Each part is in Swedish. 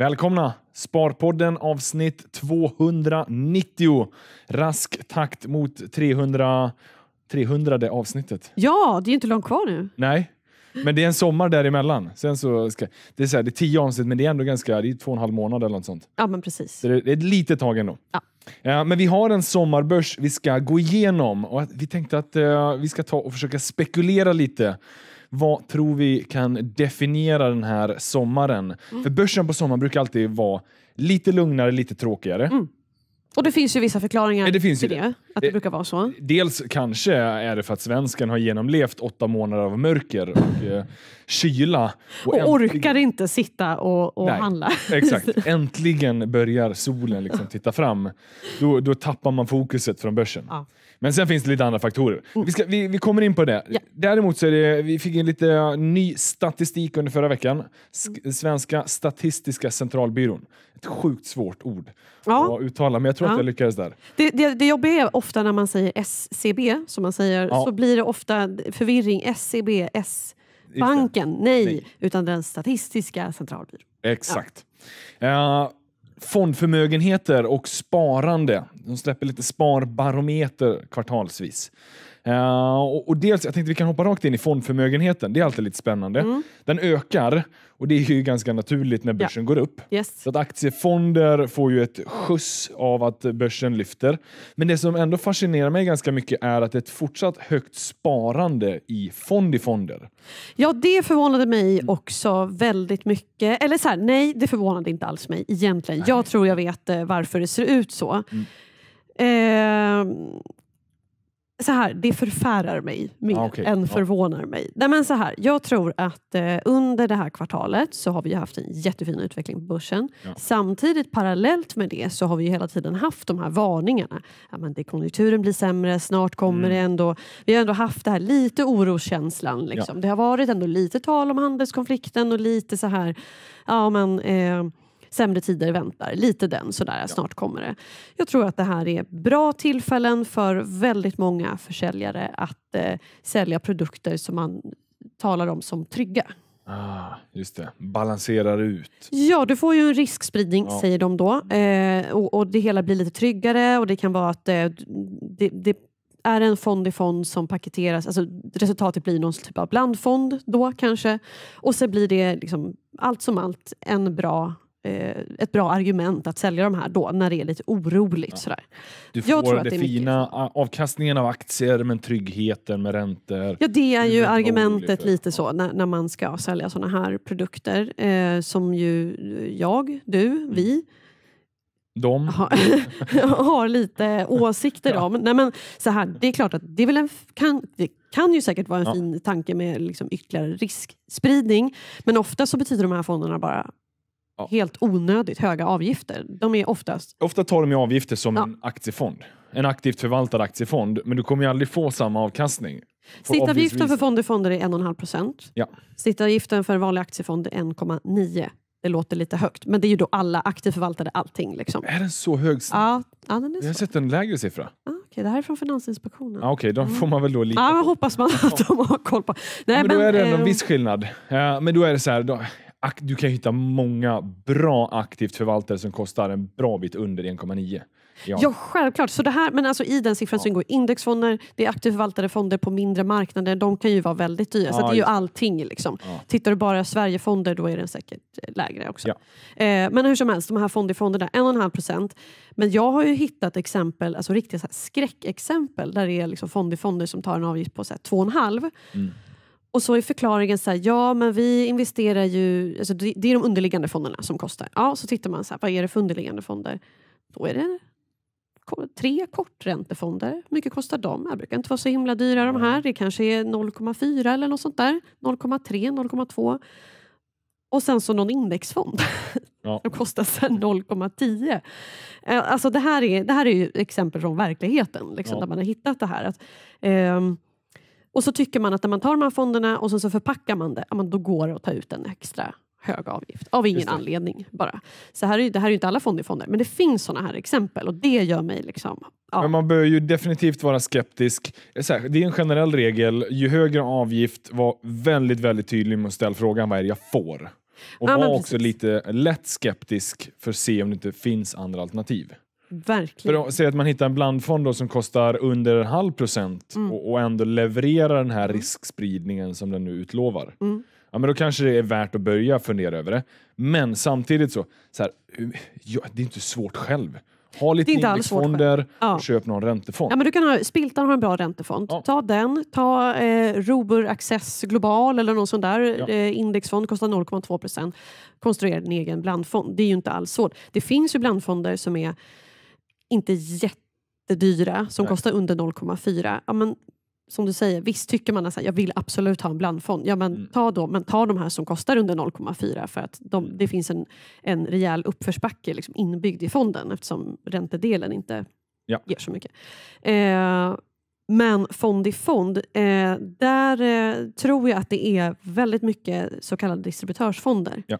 Välkomna! Sparpodden avsnitt 290. Rask takt mot 300, 300 avsnittet. Ja, det är ju inte långt kvar nu. Nej, men det är en sommar däremellan. Sen så ska, det, är så här, det är tio avsnitt, men det är ändå ganska, det är två och en halv månad eller något sånt. Ja, men precis. Så det är ett litet tag ändå. Ja. men vi har en sommarbörs vi ska gå igenom och vi tänkte att eh, vi ska ta och försöka spekulera lite vad tror vi kan definiera den här sommaren? Mm. För börsen på sommaren brukar alltid vara lite lugnare, lite tråkigare. Mm. Och det finns ju vissa förklaringar det finns till det. det. Att det, brukar vara så. Dels kanske är det för att svensken har genomlevt åtta månader av mörker och eh, kyla. Och, och orkar inte sitta och, och Nej, handla. Exakt. Äntligen börjar solen liksom titta fram. Då, då tappar man fokuset från börsen. Ja. Men sen finns det lite andra faktorer. Mm. Vi, ska, vi, vi, kommer in på det. Ja. Däremot så är det, vi fick in lite ny statistik under förra veckan. S mm. Svenska Statistiska Centralbyrån. Ett sjukt svårt ord ja. att uttala, men jag tror ja. att jag lyckades där. Det, det, det jobbiga är ofta när man säger SCB, som man säger, så blir det ofta förvirring. SCB, S... Banken, nej, nej, utan den statistiska centralbyrån. Exakt. Ja. Uh, fondförmögenheter och sparande. De släpper lite sparbarometer kvartalsvis. Eh, och, och, dels, jag tänkte vi kan hoppa rakt in i fondförmögenheten. Det är alltid lite spännande. Mm. Den ökar och det är ju ganska naturligt när börsen ja. går upp. Yes. Så att aktiefonder får ju ett skjuts av att börsen lyfter. Men det som ändå fascinerar mig ganska mycket är att det är ett fortsatt högt sparande i fond i fonder. Ja, det förvånade mig också väldigt mycket. Eller så här, nej, det förvånade inte alls mig egentligen. Nej. Jag tror jag vet eh, varför det ser ut så. Mm. Eh, så här, det förfärar mig mer ah, okay. än förvånar mig. Nej, men så här, jag tror att eh, under det här kvartalet så har vi haft en jättefin utveckling på börsen. Ja. Samtidigt parallellt med det så har vi hela tiden haft de här varningarna. Ja, men det, konjunkturen blir sämre, snart kommer mm. det ändå... Vi har ändå haft det här lite oroskänslan. Liksom. Ja. Det har varit ändå lite tal om handelskonflikten och lite så här... Ja, men, eh, sämre tider väntar. Lite den sådär, ja. snart kommer det. Jag tror att det här är bra tillfällen för väldigt många försäljare att eh, sälja produkter som man talar om som trygga. Ah, just det. Balanserar ut. Ja, du får ju en riskspridning ja. säger de då. Eh, och, och, det hela blir lite tryggare och det kan vara att eh, det, det är en fond i fond som paketeras, alltså resultatet blir någon typ av blandfond då kanske. Och så blir det liksom, allt som allt en bra Eh, ett bra argument att sälja de här då när det är lite oroligt. Ja. Sådär. Du får jag tror det, det fina mycket. avkastningen av aktier men tryggheten med räntor. Ja det är, det är ju argumentet lite så när, när, man ska sälja sådana här produkter eh, som ju jag, du, mm. vi de har, har lite åsikter ja. om. Nej, men så här, det är klart att det, är väl en, kan, det kan ju säkert vara en ja. fin tanke med liksom ytterligare riskspridning. Men ofta så betyder de här fonderna bara ja. helt onödigt höga avgifter. De är oftast... Ofta tar de avgifter som ja. en aktiefond. En aktivt förvaltad aktiefond, men du kommer ju aldrig få samma avkastning. Snittavgiften för fonder, fonder är 1,5 procent. Ja. Snittavgiften för en vanlig aktiefond är 1,9. Det låter lite högt, men det är ju då alla aktivt förvaltade allting. Liksom. Är den så hög? Ja, ja den är Jag har sett en lägre siffra. Ah. Okej, det här är från Finansinspektionen. Okej, okay, de mm. får man väl då lita Ja, ah, hoppas man att de har koll på. Nej, ja, men, men, då är det ändå en äh, viss skillnad. Uh, men då är det så här, då, du kan hitta många bra aktivt förvaltare som kostar en bra bit under 1,9. Ja. självklart. Så det här, men alltså i den siffran ja. så ingår indexfonder, det är aktivt förvaltade fonder på mindre marknader. De kan ju vara väldigt dyra. Ja, så det är ju allting. Liksom. Ja. Tittar du bara Sverigefonder då är den säkert eh, lägre också. Eh, men hur som helst, de här fondifonderna, 1,5 procent. Men jag har ju hittat exempel, alltså riktiga skräckexempel där det är liksom fond som tar en avgift på 2,5. Mm. Och så är förklaringen så här, ja men vi investerar ju, alltså det, det är de underliggande fonderna som kostar. Ja, så tittar man så här, vad är det för underliggande fonder? Då är det tre korträntefonder. Hur mycket kostar de? Det brukar inte vara så himla dyra de här. Det kanske är 0,4 eller något sånt där. 0,3, 0,2. Och sen så någon indexfond ja. som kostar 0,10. Eh, alltså det här är, det här är exempel från verkligheten, liksom, ja. där man har hittat det här. Att, um, och så tycker man att när man tar de här fonderna och sen så förpackar man det, då går det att ta ut en extra hög avgift. Av ingen anledning bara. Så här är, det här är inte alla fonder i fonder, men det finns sådana här exempel och det gör mig liksom... Ja. Men man bör ju definitivt vara skeptisk. Det är en generell regel. Ju högre avgift, var väldigt, väldigt tydlig med att ställa frågan vad är det jag får? Och ja, var också lite lätt skeptisk för att se om det inte finns andra alternativ. Verkligen. För säg att man hittar en blandfond som kostar under en halv procent mm. och, och, ändå levererar den här mm. riskspridningen som den nu utlovar. Mm ja men då kanske det är värt att börja fundera över det. Men samtidigt så, så här, ja, det är inte svårt själv. Ha lite indexfonder, ja. köp någon räntefond. Ja, men du kan ha, Spiltan har en bra räntefond. Ja. Ta den, ta eh, Robur Access Global eller någon sån där ja. eh, indexfond, kostar 0,2 procent. Konstruera din egen blandfond. Det är ju inte alls svårt. Det finns ju blandfonder som är inte jättedyra, som Nej. kostar under 0,4. Ja, som du säger, visst tycker man att jag vill absolut ha en blandfond. Ja, men mm. ta då, men ta de här som kostar under 0,4 för att de, mm. det finns en, en rejäl uppförsbacke liksom inbyggd i fonden eftersom räntedelen inte ja. ger så mycket. Eh, men fond i fond, eh, där eh, tror jag att det är väldigt mycket så kallade distributörsfonder. Ja.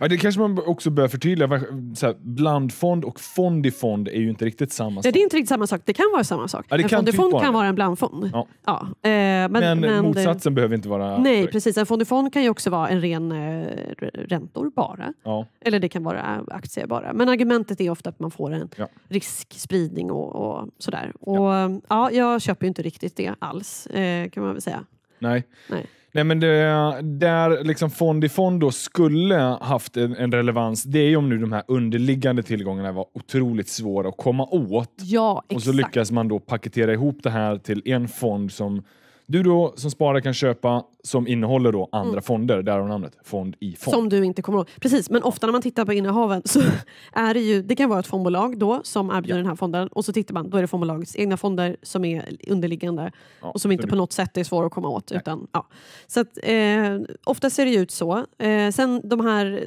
ja det kanske man också bör förtydliga. Så här, blandfond och fond i fond är ju inte riktigt samma sak. Ja, det är inte riktigt samma sak. Det kan vara samma sak. Ja, en fond i typ fond kan vara en blandfond. Ja. ja. Eh, men, men, men, motsatsen det... behöver inte vara... Nej, direkt. precis. En fond i fond kan ju också vara en ren eh, räntor bara. Ja. Eller det kan vara aktier bara. Men argumentet är ofta att man får en riskspridning och, och sådär. Och, ja. jag köper inte riktigt det alls, eh, kan man väl säga. Nej. Nej. Nej men det, där liksom fond i fond då skulle haft en, en, relevans, det är ju om nu de här underliggande tillgångarna var otroligt svåra att komma åt. Ja, exakt. Och så lyckas man då paketera ihop det här till en fond som du då som sparare kan köpa som innehåller då andra mm. fonder, därav namnet fond i fond. Som du inte kommer ihåg. Precis, men ofta när man tittar på innehaven så är det ju, det kan vara ett fondbolag då som erbjuder ja. den här fonden och så tittar man, då är det fondbolagets egna fonder som är underliggande ja, och som inte du... på något sätt är svåra att komma åt. Utan, ja. Så att, eh, ofta ser det ut så. Eh, sen de här,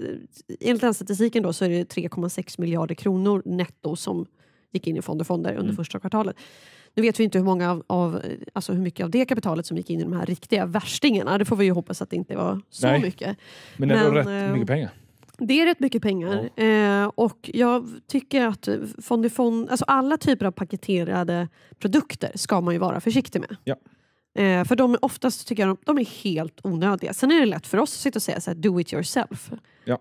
enligt den statistiken då så är det 3,6 miljarder kronor netto som gick in i fonder fonder under mm. första kvartalet. Nu vet vi inte hur, många av, av, alltså hur mycket av det kapitalet som gick in i de här riktiga värstingarna. Det får vi ju hoppas att det inte var så Nej. mycket. Men det är Men, rätt eh, mycket pengar. Det är rätt mycket pengar. Ja. Eh, och jag tycker att fond i fond, alltså alla typer av paketerade produkter ska man ju vara försiktig med. Ja. Eh, för de är oftast tycker jag de, är helt onödiga. Sen är det lätt för oss att sitta och säga så här, do it yourself. Ja.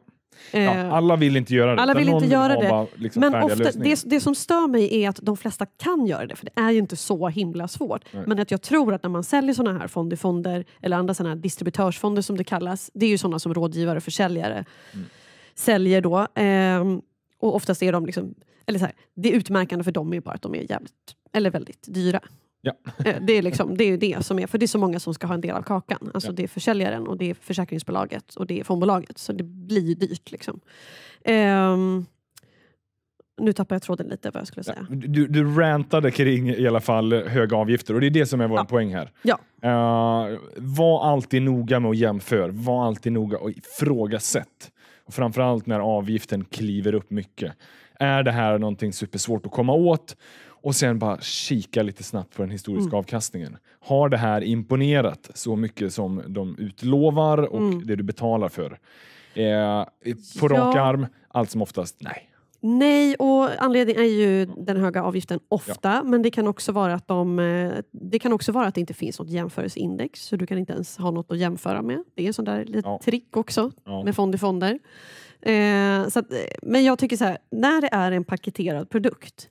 Ja, eh, alla vill inte göra det. Alla vill inte göra det. Liksom men ofta, det, det, som stör mig är att de flesta kan göra det, för det är ju inte så himla svårt. Nej. Men att jag tror att när man säljer sådana här fond fonder eller andra sådana här distributörsfonder som det kallas, det är ju sådana som rådgivare och försäljare mm. säljer då. Eh, och oftast är de liksom, eller så här, det utmärkande för dem är ju bara att de är jävligt, eller väldigt dyra. Ja. Eh, det, är liksom, det är ju det som är, för det är så många som ska ha en del av kakan. Alltså ja. Det är försäljaren, och det är försäkringsbolaget och det är fondbolaget. Så det blir ju dyrt. Liksom. Um, nu tappar jag tråden lite vad jag skulle säga. Du, du rantade kring i alla fall höga avgifter och det är det som är vår ja. poäng här. Ja. Uh, var alltid noga med att jämföra, var alltid noga och ifrågasätt. Och framförallt när avgiften kliver upp mycket. Är det här någonting supersvårt att komma åt? och sen bara kika lite snabbt på den historiska mm. avkastningen. Har det här imponerat så mycket som de utlovar och mm. det du betalar för? Eh, på rak ja. arm, allt som oftast nej. Nej, och anledningen är ju den höga avgiften ofta, ja. men det kan, också vara att de, eh, det kan också vara att det inte finns något jämförelseindex, så du kan inte ens ha något att jämföra med. Det är en sån där litet ja. trick också ja. med fond i fonder. Eh, så att, eh, men jag tycker så här, när det är en paketerad produkt,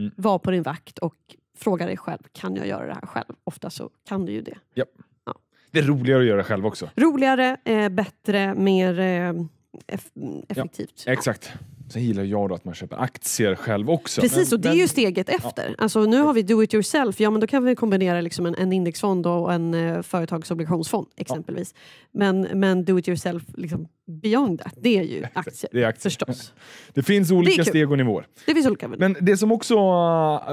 Mm. Var på din vakt och fråga dig själv, kan jag göra det här själv? Ofta så kan du ju det. Ja. ja. Det är roligare att göra det själv också. Roligare, eh, bättre, mer eh, effektivt. Ja, exakt. Sen gillar jag då att man köper aktier själv också. Precis, men, och det men... är ju steget efter. Ja. Alltså, nu har vi do it yourself, ja men då kan vi kombinera liksom en, en indexfond och en eh, företagsobligationsfond exempelvis. Ja. Men, men do it yourself, liksom, beyond that, det är ju aktier, det är aktier. förstås. Det finns olika det steg och nivåer. Det finns olika. Men det som också äh,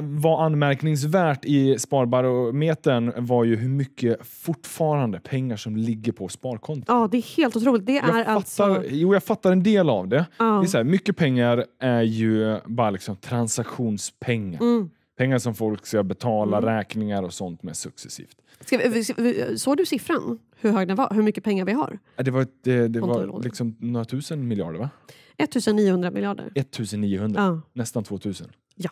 var anmärkningsvärt i Sparbarometern var ju hur mycket fortfarande pengar som ligger på sparkontot. Ja, det är helt otroligt. Det är jag fattar, alltså- Jo, jag fattar en del av det. Ja. det är så här, mycket pengar är ju bara liksom transaktionspengar. Mm. Pengar som folk ska betala mm. räkningar och sånt med successivt. Ska vi, vi, såg du siffran? Hur hög den var? Hur mycket pengar vi har? Det var, det, det var liksom några tusen miljarder va? 1900 miljarder. 1900? Ja. Nästan 2000? Ja.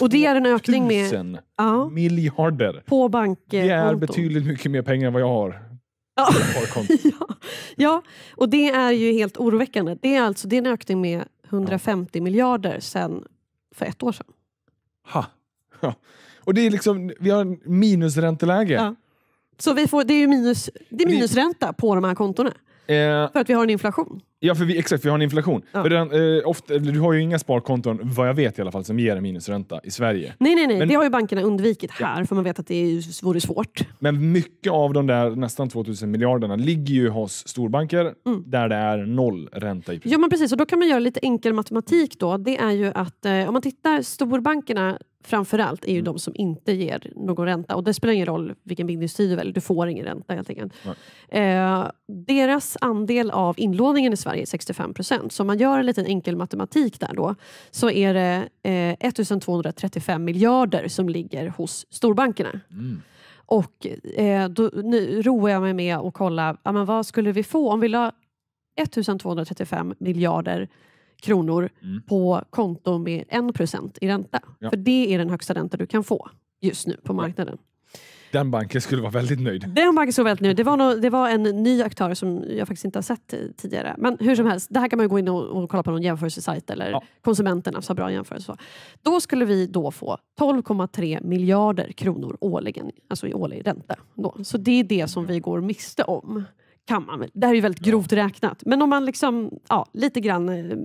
Och det är en ökning med... Ja, miljarder! På bankkonton. Det är betydligt mycket mer pengar än vad jag har. Ja. ja. ja, och det är ju helt oroväckande. Det är alltså det är en ökning med 150 ja. miljarder sen för ett år sedan. Ha. Och det är liksom, vi har en minusränteläge. Ja. Så vi får, det är ju minus, det är minusränta på de här kontona. Eh, för att vi har en inflation. Ja, för vi, exakt, vi har en inflation. Ja. Den, eh, ofta, du har ju inga sparkonton, vad jag vet i alla fall, som ger en minusränta i Sverige. Nej, nej, nej. Men, det har ju bankerna undvikit här, ja. för man vet att det vore svårt. Men mycket av de där nästan 2000 miljarderna ligger ju hos storbanker mm. där det är noll ränta. I princip. ja, men precis. Och då kan man göra lite enkel matematik. då. Det är ju att eh, om man tittar storbankerna framförallt är ju mm. de som inte ger någon ränta. Och det spelar ingen roll vilken bindningstid du väljer, du får ingen ränta helt enkelt. Eh, deras andel av inlåningen i Sverige är 65 procent. Så om man gör en liten enkel matematik där då så är det eh, 1235 miljarder som ligger hos storbankerna. Mm. Och eh, då nu roar jag mig med att kolla, ja, men vad skulle vi få om vi la 1235 miljarder kronor mm. på konto med 1 i ränta. Ja. För det är den högsta ränta du kan få just nu på marknaden. Den banken skulle vara väldigt nöjd. Den banken skulle vara väldigt nöjd. Det var, nog, det var en ny aktör som jag faktiskt inte har sett tidigare. Men hur som helst, det här kan man gå in och, och kolla på någon jämförelsesajt eller ja. konsumenterna har bra jämförelse. Då skulle vi då få 12,3 miljarder kronor årligen, alltså i årlig ränta. Då. Så det är det som mm. vi går miste om kan man väl. Det här är ju väldigt grovt ja. räknat. Men om man liksom, ja, lite grann... Eh,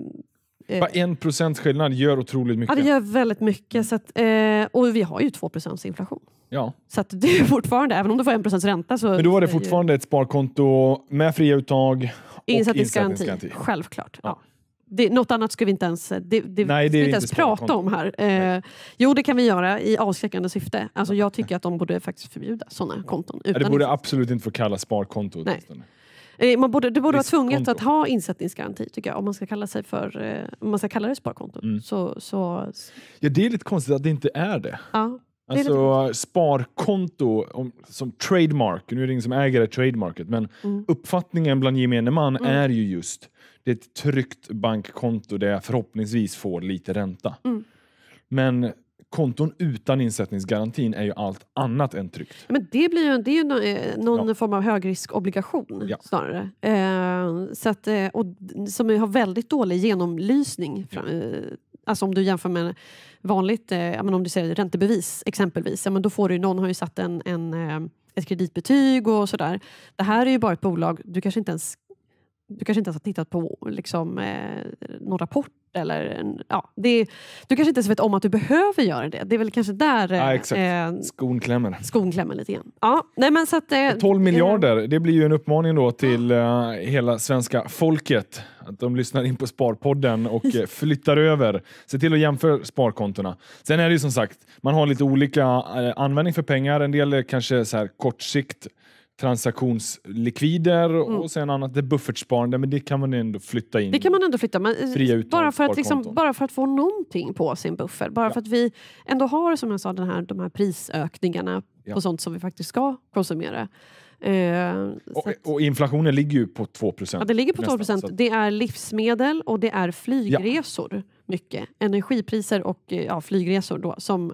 eh. Bara en procents skillnad gör otroligt mycket. Ja, det gör väldigt mycket. Så att, eh, och vi har ju två procents inflation. Ja. Så att det är fortfarande, även om du får en procents ränta så... Men då var det fortfarande ett sparkonto med fria uttag och insättningsgaranti. insättningsgaranti. Självklart. Ja det, något annat ska vi inte ens, eh, det, det, Nej, vi inte ens prata om här. Eh, jo, det kan vi göra i avskräckande syfte. Alltså, jag tycker att de borde faktiskt förbjuda sådana konton. Utan det borde absolut inte få kallas sparkonto. Nej. Eh, man borde, det borde vara tvunget att ha insättningsgaranti tycker jag. Om man ska kalla, sig för, eh, om man ska kalla det sparkonto. Mm. Så, så... Ja, det är lite konstigt att det inte är det. Ja. Alltså sparkonto om, som trademark, nu är det ingen som äger det trademarket, men mm. uppfattningen bland gemene man mm. är ju just det är ett tryggt bankkonto där jag förhoppningsvis får lite ränta. Mm. Men konton utan insättningsgarantin är ju allt annat än tryggt. Men det, blir ju, det är ju någon, eh, någon ja. form av högriskobligation ja. snarare. Eh, så att, eh, och, som har väldigt dålig genomlysning. Ja. Eh, alltså om du jämför med vanligt, eh, om du säger räntebevis exempelvis, ja, men då får du någon har ju satt en, en, ett kreditbetyg och sådär. Det här är ju bara ett bolag, du kanske inte ens du kanske inte ens har tittat på liksom, eh, någon rapport. Eller, en, ja, är, du kanske inte ens vet om att du behöver göra det. Det är väl kanske där eh, ja, exakt. skon klämmer. Skon klämmer lite Ja, nej, men så att, eh, 12 eh, miljarder, det blir ju en uppmaning då till ja. Eh, hela svenska folket. Att de lyssnar in på Sparpodden och eh, flyttar över. Se till att jämföra sparkontona. Sen är det ju som sagt, man har lite olika användning för pengar. En del är kanske så här kortsiktigt transaktionslikvider mm. och sen annat, det är buffertsparande, men det kan man ändå flytta in. Det kan man ändå flytta, men eh, bara, för att liksom, bara för att få någonting på sin buffert, bara ja. för att vi ändå har som jag sa den här, de här prisökningarna ja. på sånt som vi faktiskt ska konsumera. Eh, och, att, och, inflationen ligger ju på 2 Ja, det ligger på nästan, 2 Det är livsmedel och det är flygresor. Ja. Mycket. Energipriser och eh, ja, flygresor då, som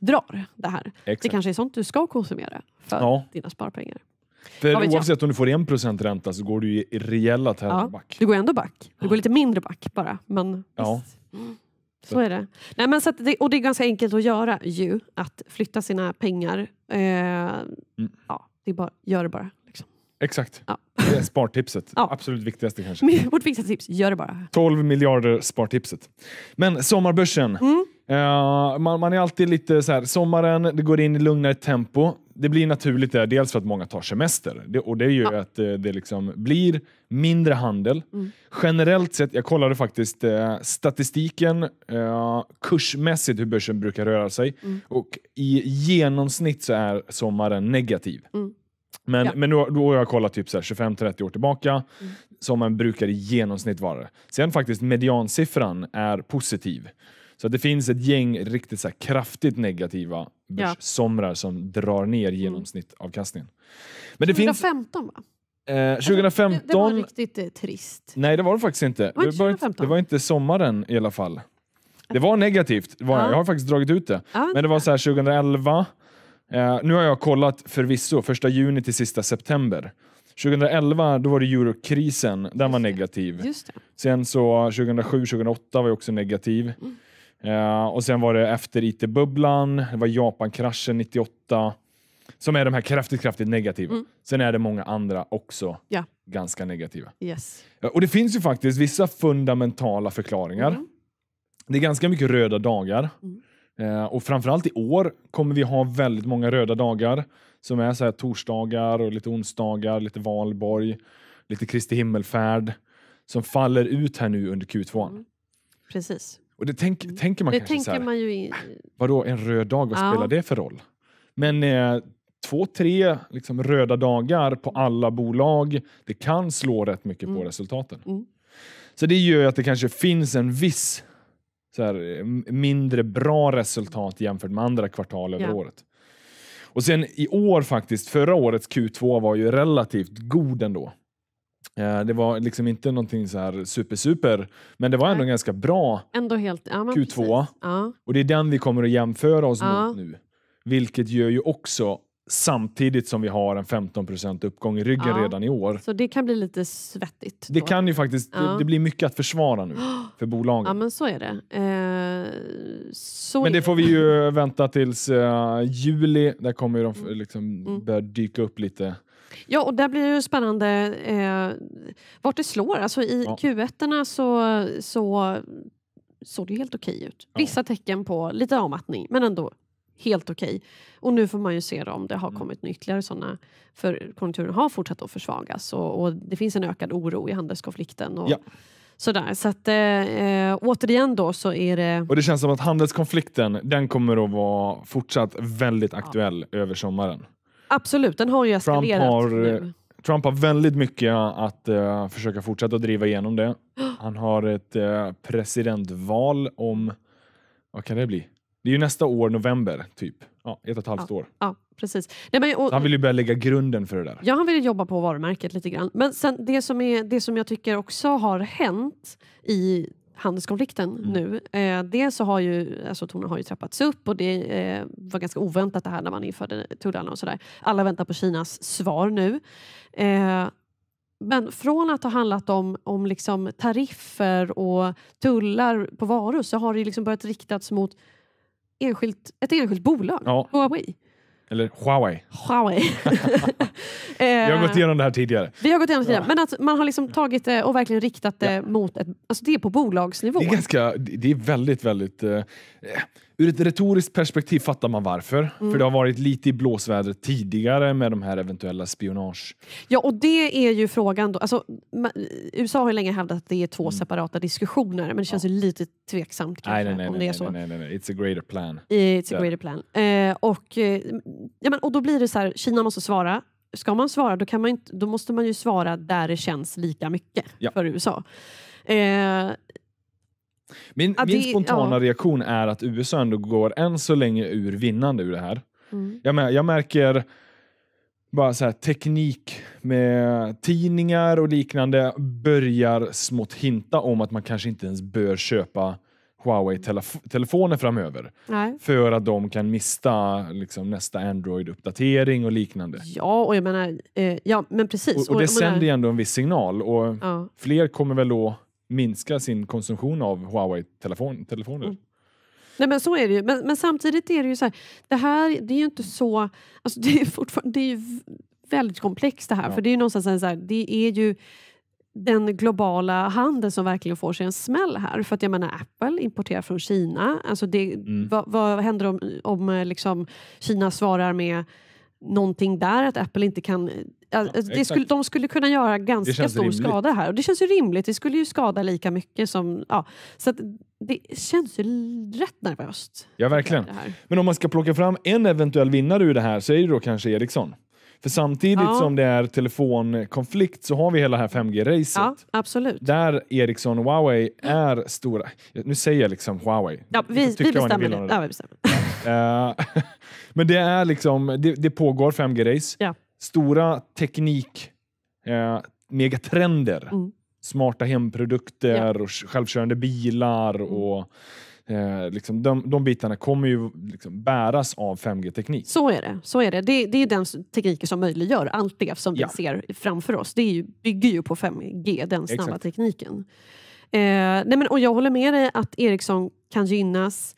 drar det här. Exakt. Det kanske är sånt du ska konsumera för ja. dina sparpengar. För oavsett jag. om du får 1% ränta så går du ju rejäla termer ja, back. Du går ändå back. Du går lite mindre back bara. Men ja. Mm. Så är det. Nej, men så det, Och det är ganska enkelt att göra ju. Att flytta sina pengar. Eh, mm. Ja, det är bara, gör det bara. Liksom. Exakt. Ja. Det är spartipset. Ja. Absolut viktigaste kanske. Vårt viktigaste tips, gör det bara. 12 miljarder spartipset. Men sommarbörsen. Mm. Eh, man, man, är alltid lite så här, sommaren, det går in i lugnare tempo det blir naturligt där, dels för att många tar semester. Det, och det gör ja. att eh, det liksom blir mindre handel. Mm. Generellt sett, jag kollade faktiskt eh, statistiken eh, kursmässigt hur börsen brukar röra sig. Mm. Och i genomsnitt så är sommaren negativ. Mm. Men, ja. men då, då har jag kollat typ 25-30 år tillbaka, mm. som brukar i genomsnitt vara. det. Sen faktiskt mediansiffran är positiv. Så det finns ett gäng riktigt så kraftigt negativa börssomrar ja. som drar ner mm. genomsnittavkastningen. Men det 2015 finns... va? 2015... Eh, alltså, det, var riktigt eh, trist. Nej, det var det faktiskt inte. Det var, inte, det var inte sommaren i alla fall. Det var negativt, det var ja. jag har faktiskt dragit ut det. Ja, Men det var så här 2011, eh, nu har jag kollat förvisso, första juni till sista september. 2011 då var det eurokrisen, den Just var negativ. Sen så 2007-2008 var jag också negativ. Mm. Eh, och sen var det efter IT-bubblan, det var Japankraschen 98, som är de här kraftigt, kraftigt negativa. Mm. Sen är det många andra också ja. ganska negativa. Yes. Eh, och det finns ju faktiskt vissa fundamentala förklaringar. Mm. Det är ganska mycket röda dagar. Mm. Uh, och framförallt i år kommer vi ha väldigt många röda dagar som är så här torsdagar och lite onsdagar, lite valborg, lite Kristi himmelfärd som faller ut här nu under Q2. Mm. Precis. Och det tänk, mm. tänker man det kanske tänker så här, man ju äh, i... vadå en röd dag, vad ja. spelar det för roll? Men eh, två, tre liksom, röda dagar på alla bolag, det kan slå rätt mycket mm. på resultaten. Mm. Så det gör att det kanske finns en viss så här, mindre bra resultat jämfört med andra kvartal över ja. året. Och sen i år faktiskt, förra årets Q2 var ju relativt god ändå. Eh, det var liksom inte någonting så här super, super, men det var ändå Nej. ganska bra ändå helt, ja, Q2. Ja. Och det är den vi kommer att jämföra oss ja. mot nu. Vilket gör ju också samtidigt som vi har en 15 uppgång i ryggen redan i år. Så det kan bli lite svettigt. Då. Det kan ju faktiskt, det, det, blir mycket att försvara nu för bolagen. Ja men så är det. Eh, så men det är får det. vi ju vänta tills uh, juli, där kommer de mm. liksom mm. börja dyka upp lite Ja, och där blir det spännande eh, vart det slår. Alltså I ja. Q1 så, så såg det helt okej ut. Vissa ja. tecken på lite avmattning, men ändå helt okej. Och nu får man ju se om det har mm. kommit ytterligare sådana. För konjunkturen har fortsatt att försvagas och, och, det finns en ökad oro i handelskonflikten. Och, ja. Sådär, så att, eh, återigen då så är det... Och det känns som att handelskonflikten den kommer att vara fortsatt väldigt aktuell ja. över sommaren. Absolut, den har ju eskalerat. Trump har, eh, nu. Trump har väldigt mycket att uh, försöka fortsätta driva igenom det. Han har ett uh, presidentval om, vad kan det bli? Det är ju nästa år, november, typ. Ja, ett och ett halvt ja, år. Ja, precis. Nej, men, och, han vill ju börja lägga grunden för det där. Ja, han vill jobba på varumärket lite grann. Men sen, det, som är, det som jag tycker också har hänt i handelskonflikten mm. nu. Eh, dels så har ju alltså, tonen har ju trappats upp och det eh, var ganska oväntat det här när man införde tullarna och sådär. Alla väntar på Kinas svar nu. Eh, men från att ha handlat om, om liksom tariffer och tullar på varor så har det liksom börjat riktas mot enskilt, ett enskilt bolag, ja. Huawei. Eller Huawei. Huawei. jag eh, har gått igenom det här tidigare. Vi har gått igenom det tidigare. Men att alltså, man har liksom tagit det eh, och verkligen riktat det ja. mot ett... Alltså det är på bolagsnivå. Det är, ganska, det är väldigt, väldigt... Eh, Ur ett retoriskt perspektiv fattar man varför. Mm. För det har varit lite i blåsvädret tidigare med de här eventuella spionage. Ja, och det är ju frågan då. Alltså, USA har länge hävdat att det är två mm. separata diskussioner, men det känns ja. ju lite tveksamt kanske, nej, nej, nej, om det är så. Nej, nej, nej, It's a greater plan. It's a greater plan. Eh, och, eh, ja, men, och då blir det så här, Kina måste svara. Ska man svara, då, kan man inte, då måste man ju svara där det känns lika mycket ja. för USA. Eh, min, ah, min det, spontana ja. reaktion är att USA ändå går än så länge ur vinnande ur det här. Mm. Jag, jag märker bara så här, teknik med tidningar och liknande börjar smått hinta om att man kanske inte ens bör köpa Huawei-telefoner framöver. Nej. För att de kan mista liksom, nästa Android-uppdatering och liknande. Ja, och jag menar, eh, ja men precis. Och, och det och, sänder ju ändå en viss signal och ja. fler kommer väl då minska sin konsumtion av Huawei-telefoner. -telefon mm. Nej men så är det ju. Men, men, samtidigt är det ju så här, det här det är ju inte så, alltså det är fortfarande, det är ju väldigt komplext det här. Ja. För det är ju någonstans så här, det är ju den globala handeln som verkligen får sig en smäll här. För att jag menar Apple importerar från Kina. Alltså det, mm. vad, vad, händer om, om liksom Kina svarar med någonting där, att Apple inte kan... Eh, ja, alltså, skulle, de skulle kunna göra ganska stor rimligt. skada här. Och det känns ju rimligt. Det skulle ju skada lika mycket som... Ja. Så det känns ju rätt nervöst. Ja, verkligen. Men om man ska plocka fram en eventuell vinnare ur det här så är det då kanske Ericsson. För samtidigt ja. som det är telefonkonflikt så har vi hela det här 5G-racet. Ja, absolut. där Ericsson och Huawei är stora. Nu säger jag liksom Huawei. Ja, vi, vi bestämmer det. Ja, vi bestämmer. Eh, men det är liksom, det, det pågår 5G-race. Ja. Stora teknik, uh, megatrender. Mm. Smarta hemprodukter ja. och självkörande bilar. Mm. och... Eh, liksom de, de bitarna kommer ju liksom bäras av 5G-teknik. Så är det. Så är det. det. det är den tekniken som möjliggör allt det som ja. vi ser framför oss. Det ju, bygger ju på 5G, den snabba Exakt. tekniken. Eh, nej men, och jag håller med dig att Ericsson kan gynnas.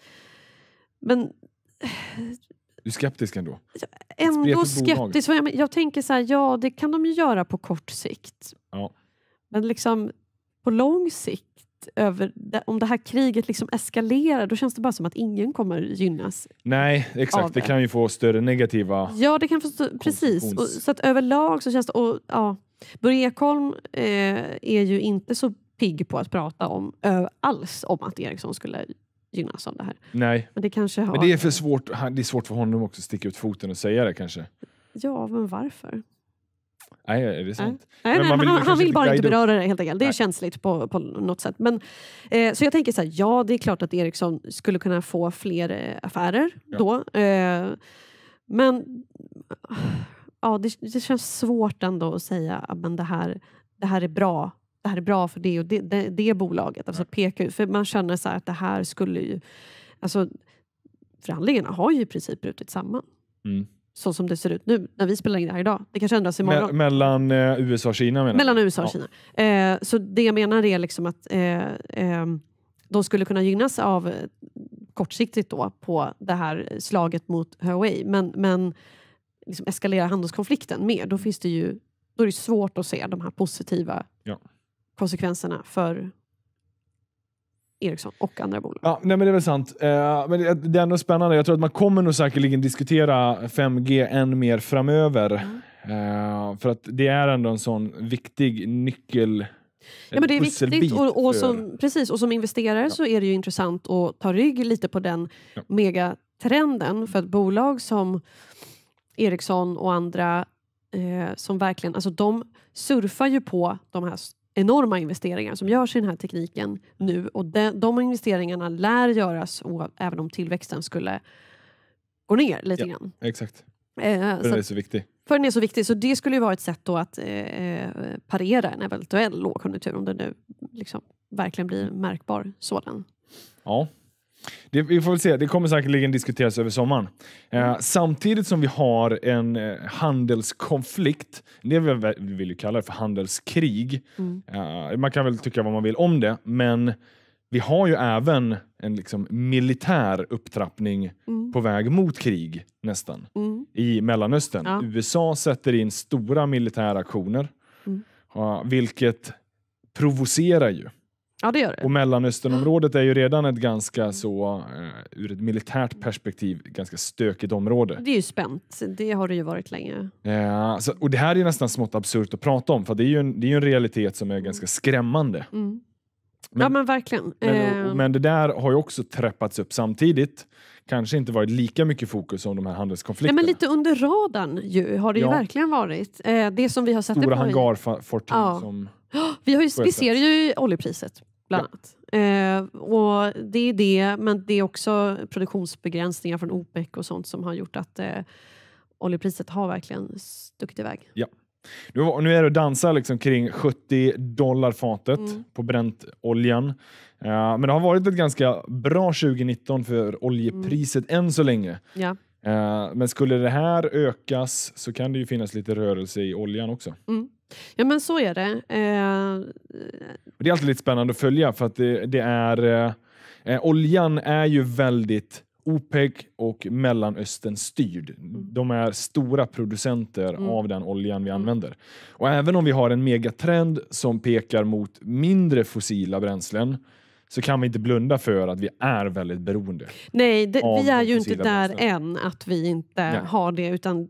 Men du är skeptisk ändå? Ändå skeptisk. Jag, jag tänker så här, ja det kan de ju göra på kort sikt. Ja. Men liksom på lång sikt, över, om det här kriget liksom eskalerar, då känns det bara som att ingen kommer gynnas. Nej, exakt. Det. det. kan ju få större negativa Ja, det kan få stå, precis. Och, så att överlag så känns det... Och, ja, Börje Ekholm eh, är ju inte så pigg på att prata om ö, alls om att Eriksson skulle gynnas av det här. Nej, men det, kanske har... men det är för svårt. Det är svårt för honom också att sticka ut foten och säga det kanske. Ja, men varför? Nej, är det sant? Nej, nej, vill han, han, vill bara inte beröra det helt enkelt. Det är nej. känsligt på, på något sätt. Men, eh, så jag tänker så här, ja det är klart att Ericsson skulle kunna få fler eh, affärer ja. då. Eh, men ja, det, det, känns svårt ändå att säga att det här, det här är bra det här är bra för det och det, det, det bolaget. Alltså peka ut, för man känner så att det här skulle ju... Alltså, förhandlingarna har ju i princip brutit samman. Mm. Så som det ser ut nu när vi spelar in det här idag. Det kanske ändras imorgon. mellan eh, USA och Kina menar Mellan USA och ja. Kina. Eh, så det jag menar är liksom att eh, ehm, de skulle kunna gynnas av eh, kortsiktigt då på det här slaget mot Huawei. Men, men liksom eskalerar handelskonflikten mer, då finns det ju då är det svårt att se de här positiva ja konsekvenserna för Ericsson och andra bolag. Ja, nej, men Det är väl sant. Eh, men det, det är ändå spännande. Jag tror att man kommer nog säkerligen diskutera 5G än mer framöver. Mm. Eh, för att det är ändå en sån viktig nyckel Ja, men det är viktigt och, och som, precis, och som investerare ja. så är det ju intressant att ta rygg lite på den ja. megatrenden för att bolag som Ericsson och andra eh, som verkligen, alltså de surfar ju på de här enorma investeringar som görs i den här tekniken nu och de, de investeringarna lär göras och, även om tillväxten skulle gå ner lite ja, grann. Exakt, eh, för den är så viktig. För den är så viktig, så det skulle ju vara ett sätt då att eh, eh parera en eventuell lågkonjunktur om det nu liksom verkligen blir märkbar sådan. Ja, det, vi får väl se, det kommer säkerligen diskuteras över sommaren. Eh, mm. samtidigt som vi har en eh, handelskonflikt, det vi, vi vill ju kalla det för handelskrig. Mm. Eh, man kan väl tycka vad man vill om det, men vi har ju även en liksom, militär upptrappning mm. på väg mot krig nästan mm. i Mellanöstern. Ja. USA sätter in stora militära aktioner, mm. eh, vilket provocerar ju Ja, det gör det. Och Mellanösternområdet är ju redan ett ganska så, eh, ur ett militärt perspektiv, ganska stökigt område. Det är ju spänt. Det har det ju varit länge. Ja, eh, så, alltså, och det här är nästan smått absurt att prata om, för det är ju en, det är en realitet som är mm. ganska skrämmande. Mm. Men, ja, men verkligen. Men, eh. men, det där har ju också trappats upp samtidigt. Kanske inte varit lika mycket fokus om de här handelskonflikterna. Nej, men lite under radarn ju, har det ju verkligen varit. det som vi har sett Stora hangarfartyg ja. som... Vi har ju, vi ser ju oljepriset bland annat. Eh, och det är det, men det är också produktionsbegränsningar från OPEC och sånt som har gjort att eh, oljepriset har verkligen stuckit iväg. Ja. Nu, nu är det dansar liksom kring 70 dollar fatet mm. på bräntoljan. Uh, eh, men det har varit ett ganska bra 2019 för oljepriset mm. än så länge. Ja. Uh, men skulle det här ökas så kan det ju finnas lite rörelse i oljan också. Mm. Ja, men så är det. Eh... Det är alltid lite spännande att följa för att det, det är... Eh, eh oljan är ju väldigt OPEC och Mellanöstern styrd. Mm. De är stora producenter mm. av den oljan vi mm. använder. Och även om vi har en megatrend som pekar mot mindre fossila bränslen så kan vi inte blunda för att vi är väldigt beroende. Nej, det, vi är ju inte där bränslen. än att vi inte Nej. har det utan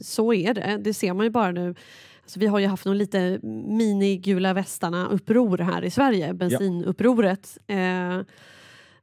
så är det. Det ser man ju bara nu Alltså vi har ju haft de lite mini-gula västarna-uppror här i Sverige, bensinupproret. Eh,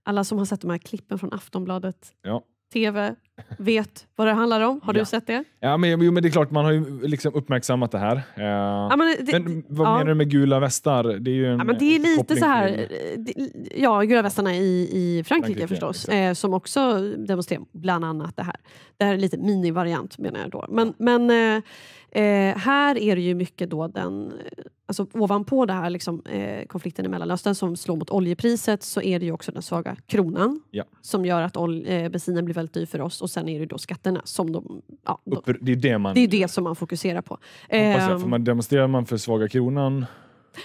alla som har sett de här klippen från Aftonbladet ja. TV vet vad det handlar om. Har ja. du sett det? Ja, men, jo, men det är klart, man har ju liksom uppmärksammat det här. Eh, ja, men, det, men, vad ja. menar du med gula västar? Det är ju en, ja, men det är lite så här, det, ja, gula västarna i, i Frankrike, Frankrike förstås, eh, som också demonstrerar bland annat det här. Det här är lite minivariant menar jag då. Men, men eh, Eh, här är det ju mycket då den, eh, alltså ovanpå det här liksom, eh, konflikten i Mellanöstern som slår mot oljepriset så är det ju också den svaga kronan ja. som gör att ol, eh, bensinen blir väldigt dyr för oss och sen är det ju då skatterna som de... Ja, de Upp, det, är det, man, det är det som man fokuserar på. Jag, ehm. för man demonstrerar man för svaga kronan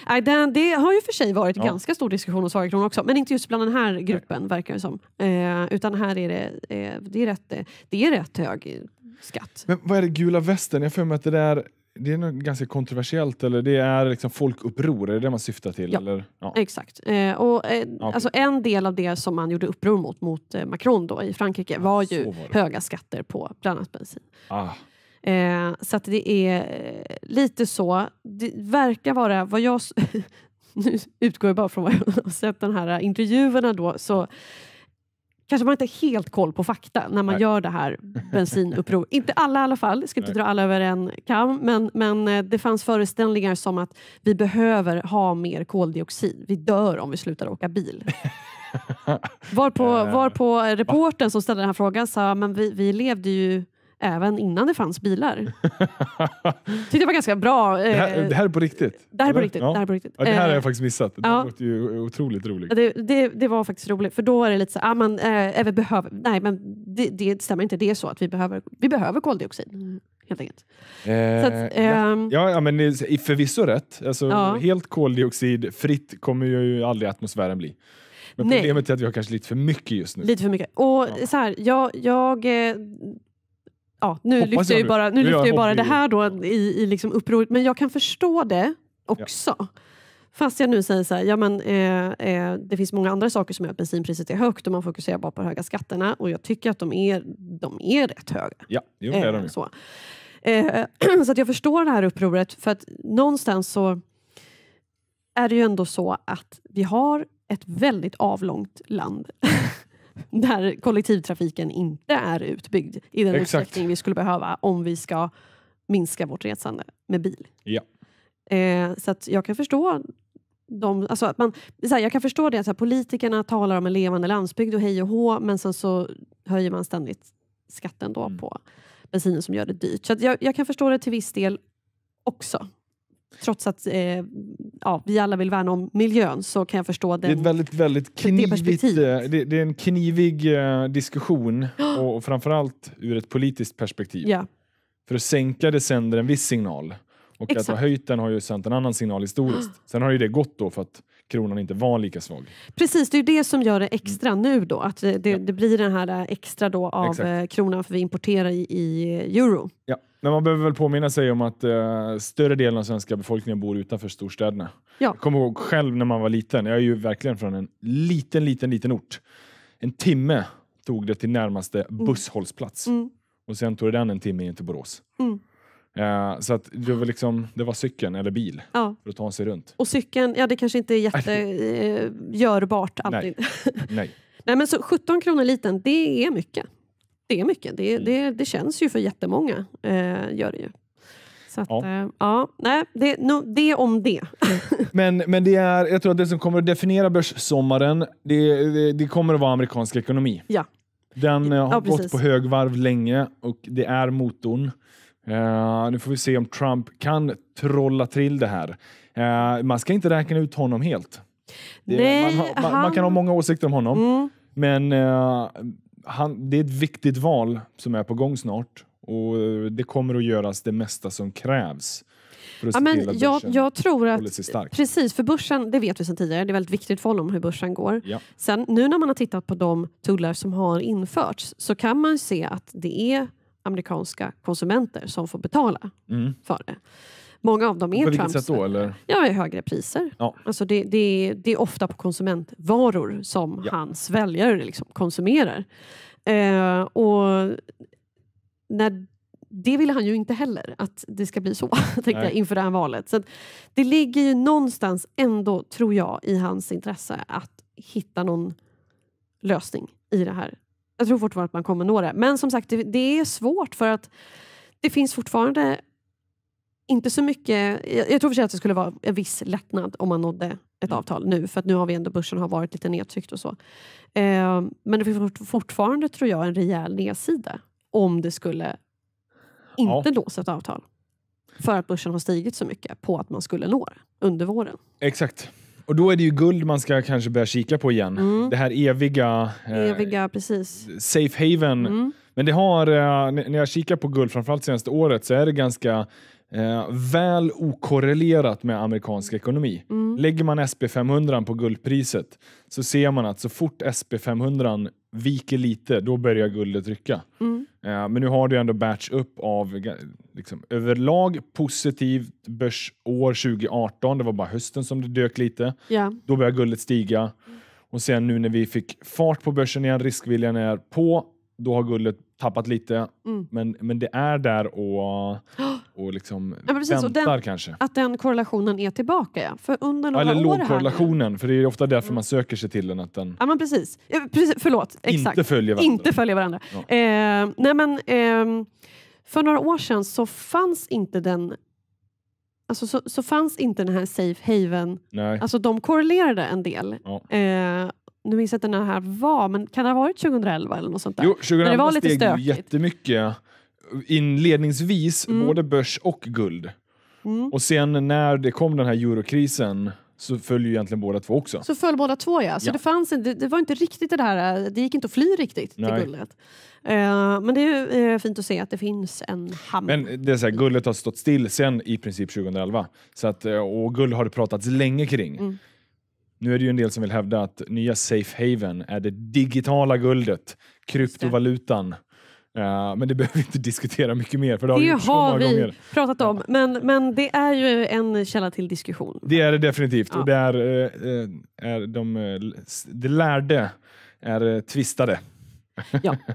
Äh, den, det har ju för sig varit ja. ganska stor diskussion om svaga kronor också, men inte just bland den här gruppen Nej. verkar det som. Eh, utan här är det, eh, det, är rätt, eh, det är rätt hög skatt. Men vad är det gula västen? Jag för mig att det där det är något ganska kontroversiellt, eller det är liksom folkuppror, är det det man syftar till? Ja, eller? ja. exakt. Eh, och, eh, okay. alltså en del av det som man gjorde uppror mot, mot eh, Macron då, i Frankrike var ju var höga skatter på bland annat bensin. Ah. Eh, så det är eh, lite så. Det verkar vara vad jag... nu utgår jag bara från vad jag har sett den här intervjuerna då. Så kanske man inte har helt koll på fakta när man Nej. gör det här bensinupproret. inte alla i alla fall, jag ska inte Nej. dra alla över en kam, men, men eh, det fanns föreställningar som att vi behöver ha mer koldioxid. Vi dör om vi slutar åka bil. Varpå, varpå eh. reporten som ställde den här frågan sa men vi, vi levde ju även innan det fanns bilar. Tyckte det var ganska bra. Det här, eh, det här är på riktigt? Det här är på riktigt. Ja. Det, här på riktigt. Ja, det här har eh, jag faktiskt missat. Det ja. låter ju otroligt roligt. Det, det, det, var faktiskt roligt, för då är det lite så ah, man, eh, behöver, nej men det, det stämmer inte, det är så att vi behöver, vi behöver koldioxid. Mm. helt enkelt. Eh, att, ehm, ja, ja, men förvisso rätt. Alltså, ja. Helt koldioxidfritt kommer ju aldrig atmosfären bli. Men problemet Nej. är att vi har kanske lite för mycket just nu. Lite för mycket. Och ja. så här, jag, jag eh, ja, nu Hoppas lyfter jag, ju bara, nu lyfter jag, bara det här då i, i liksom upproret, men jag kan förstå det också. Ja. Fast jag nu säger så här, ja, men, eh, eh, det finns många andra saker som gör att bensinpriset är högt och man fokuserar bara på de höga skatterna och jag tycker att de är, de är rätt höga. Ja, det är de ju. Eh, så, eh, så att jag förstår det här upproret för att någonstans så är det ju ändå så att vi har ett väldigt avlångt land. där kollektivtrafiken inte är utbyggd i den Exakt. utsträckning vi skulle behöva om vi ska minska vårt resande med bil. Ja. Eh, så jag kan förstå de, alltså att man, så här, jag kan förstå det att politikerna talar om en levande landsbygd och hej och hå men sen så höjer man ständigt skatten då mm. på bensinen som gör det dyrt. Så jag, jag, kan förstå det till viss del också trots att eh, ja, vi alla vill värna om miljön så kan jag förstå den, det är väldigt, väldigt knivigt, det, eh, det, det är en knivig eh, diskussion och, och framförallt ur ett politiskt perspektiv. Ja. För att sänka det sänder en viss signal och Exakt. att ha höjt den har ju sänt en annan signal historiskt. Sen har ju det gått då för att kronan inte var lika svag. Precis, det är det som gör det mm. extra mm. nu då. Att det, det, ja. det, blir den här eh, extra då av Exakt. Eh, kronan för vi importerar i, i euro. Ja. Men man behöver väl påminna sig om att eh, större delen av svenska befolkningen bor utanför storstäderna. Ja. Jag kommer ihåg själv när man var liten. Jag är ju verkligen från en liten, liten, liten ort. En timme tog det till närmaste mm. busshållplats. Mm. Och sen tog det den en timme in till Borås. Mm. Eh, så att det, var liksom, det var cykeln eller bil ja. för att ta sig runt. Och cykeln, ja det kanske inte är jättegörbart eh, alltid. Nej. Nej. Nej men så 17 kronor liten, det är mycket det är mycket. Det, mm. det, det känns ju för jättemånga. Eh, gör det ju. Så att, ja. Eh, ja. nej, det, no, det om det. men men det är, jag tror att det som kommer att definiera börssommaren, det, det, det kommer att vara amerikansk ekonomi. Ja. Den eh, har ja, gått på högvarv länge och det är motorn. Uh, nu får vi se om Trump kan trolla till det här. Uh, man ska inte räkna ut honom helt. Nej, man, man, han... man, kan ha många åsikter om honom, mm. men uh, han, det är ett viktigt val som är på gång snart och det kommer att göras det mesta som krävs. För att ja, men jag, jag tror att, precis, för börsen, det vet vi sedan tidigare, det är väldigt viktigt för honom hur börsen går. Ja. Sen nu när man har tittat på de tullar som har införts så kan man se att det är amerikanska konsumenter som får betala mm. för det. Många av dem är på vilket sätt då? Eller? Ja, högre priser. Ja. Alltså det, det, det är ofta på konsumentvaror som ja. hans väljare liksom konsumerar. Eh, och när det ville han ju inte heller, att det ska bli så tänkte jag, inför det här valet. Så det ligger ju någonstans ändå, tror jag, i hans intresse att hitta någon lösning i det här. Jag tror fortfarande att man kommer nå det. Men som sagt, det, det är svårt för att det finns fortfarande inte så mycket... Jag, jag tror för sig att det skulle vara en viss lättnad om man nådde ett mm. avtal nu, för att nu har vi ändå börsen har varit lite nedtryckt och så. Eh, men det finns fortfarande, tror jag, en rejäl nedsida om det skulle inte ja. nås ett avtal. För att börsen har stigit så mycket på att man skulle nå det under våren. Exakt. Och då är det ju guld man ska kanske börja kika på igen. Mm. Det här eviga... Eh, eviga precis. Safe haven. Mm. Men det har, eh, när jag kikar på guld, framförallt senaste året, så är det ganska Eh, väl okorrelerat med amerikansk ekonomi. Mm. Lägger man SP500 på guldpriset så ser man att så fort SP500 viker lite, då börjar guldet rycka. Mm. Eh, men nu har du ändå batch upp av eh, liksom, överlag positivt börsår 2018. Det var bara hösten som det dök lite. Yeah. Då börjar guldet stiga. Och sen nu när vi fick fart på börsen igen, riskviljan är på, då har guldet tappat lite. Mm. Men, men det är där och och liksom ja, precis, väntar och den, kanske. Att den korrelationen är tillbaka, ja. För under några ja, eller lågkorrelationen, för det är ofta därför mm. man söker sig till den. Att den ja, men precis. precis förlåt, exakt. Inte följer varandra. Inte följer varandra. Ja. Eh, nej, men, eh, för några år sedan så fanns inte den Alltså så, så fanns inte den här safe haven. Nej. Alltså de korrelerade en del. Ja. Eh, nu minns jag inte när det här var, men kan det ha varit 2011 eller något sånt där? Jo, 2011 men det var lite steg stökigt. jättemycket inledningsvis mm. både börs och guld. Mm. Och sen när det kom den här eurokrisen så föll ju egentligen båda två också. Så föll båda två ja. Så ja. Det, fanns, det, det, var inte riktigt det där, eh, det gick inte att fly riktigt Nej. till guldet. Uh, men det är uh, fint att se att det finns en hamn. Men det är så här, guldet har stått still sen i princip 2011. Så att, och guld har det pratats länge kring. Mm. Nu är det ju en del som vill hävda att nya safe haven är det digitala guldet, kryptovalutan Uh, men det behöver vi inte diskutera mycket mer för det har, det har vi pratat om. Men, men det är ju en källa till diskussion. Det är det definitivt. Ja. Och det är, uh, är de, de lärde är tvistade. Ja.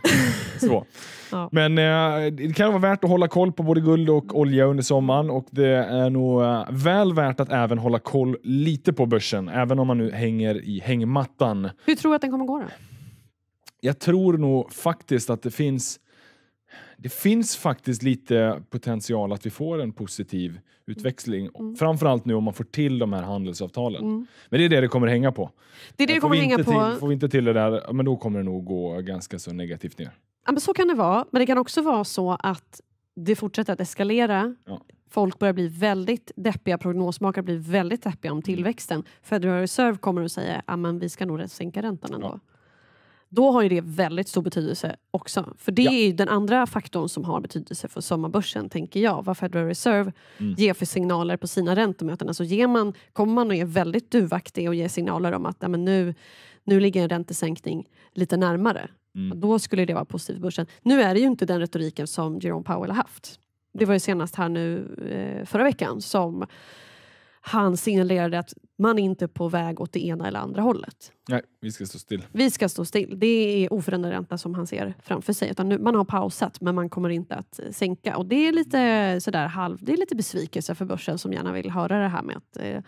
Ja. Men eh, det kan vara värt att hålla koll på både guld och olja under sommaren och det är nog eh, väl värt att även hålla koll lite på börsen, även om man nu hänger i hängmattan. Hur tror du att den kommer gå då? Jag tror nog faktiskt att det finns det finns faktiskt lite potential att vi får en positiv utväxling. Mm. mm. Framförallt nu om man får till de här handelsavtalen. Mm. Men det är det det kommer hänga på. Det är det får kommer hänga till, på. får vi inte till det där, men då kommer det nog gå ganska så negativt ner. Ja, men så kan det vara, men det kan också vara så att det fortsätter att eskalera. Ja. Folk börjar bli väldigt deppiga, prognosmakare blir väldigt deppiga om mm. tillväxten. Federal Reserve kommer att säga att vi ska nog sänka räntan ändå. Ja då har ju det väldigt stor betydelse också. För det ja. är den andra faktorn som har betydelse för sommarbörsen, tänker jag. Vad Federal Reserve mm. ger för signaler på sina räntemöten. Alltså ger man, kommer man och är väldigt duvaktig och ger signaler om att men nu, nu ligger en räntesänkning lite närmare. Mm. Då skulle det vara positivt för börsen. Nu är det ju inte den retoriken som Jerome Powell har haft. Det var ju senast här nu eh, förra veckan som han signalerade att man inte är på väg åt det ena eller andra hållet. Nej, vi ska stå still. Vi ska stå still. Det är oförändrad ränta som han ser framför sig. Utan nu, man har pausat, men man kommer inte att eh, sänka. Och det är lite, sådär, halv, det är lite besvikelse för börsen som gärna vill höra det här med att eh,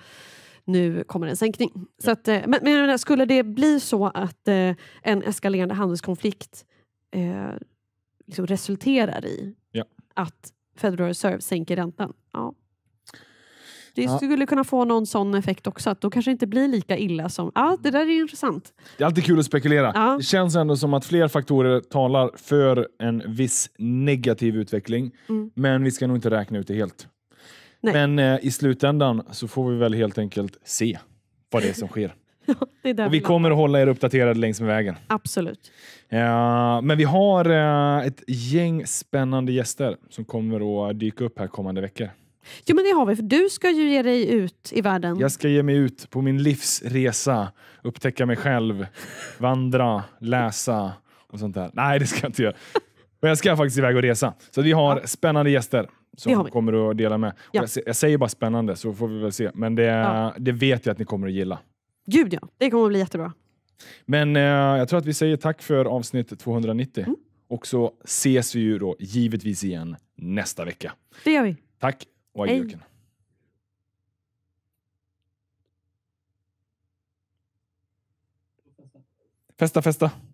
nu kommer en sänkning. Ja. Så att, eh, men, men, skulle det bli så att eh, en eskalerande handelskonflikt eh, liksom resulterar i ja. att Federal Reserve sänker räntan, ja, det ja. skulle kunna få någon sån effekt också, att då kanske det inte blir lika illa som... Ja, det där är intressant. Det är alltid kul att spekulera. Ja. Det känns ändå som att fler faktorer talar för en viss negativ utveckling, mm. men vi ska nog inte räkna ut det helt. Nej. Men eh, i slutändan så får vi väl helt enkelt se vad det är som sker. Ja, och vi kommer att hålla er uppdaterade längs med vägen. Absolut. Ja, eh, men vi har eh, ett gäng spännande gäster som kommer att dyka upp här kommande veckor. Jo men det har vi, för du ska ju ge dig ut i världen. Jag ska ge mig ut på min livsresa, upptäcka mig själv, vandra, läsa och sånt där. Nej, det ska jag inte göra. Men jag ska faktiskt iväg och resa. Så vi har ja. spännande gäster som vi kommer att dela med. Ja. Jag, jag, säger bara spännande så får vi väl se. Men det, ja. det vet jag att ni kommer att gilla. Gud ja, det kommer att bli jättebra. Men eh, jag tror att vi säger tack för avsnitt 290. Mm. Och så ses vi ju då givetvis igen nästa vecka. Det gör vi. Tack och agurken. Ej. Festa, festa.